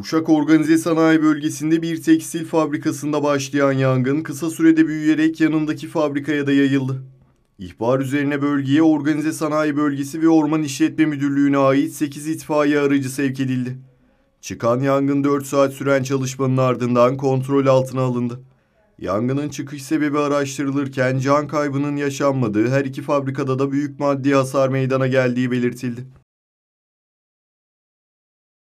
Uşak Organize Sanayi Bölgesi'nde bir tekstil fabrikasında başlayan yangın kısa sürede büyüyerek yanındaki fabrikaya da yayıldı. İhbar üzerine bölgeye Organize Sanayi Bölgesi ve Orman İşletme Müdürlüğü'ne ait 8 itfaiye aracı sevk edildi. Çıkan yangın 4 saat süren çalışmanın ardından kontrol altına alındı. Yangının çıkış sebebi araştırılırken can kaybının yaşanmadığı her iki fabrikada da büyük maddi hasar meydana geldiği belirtildi.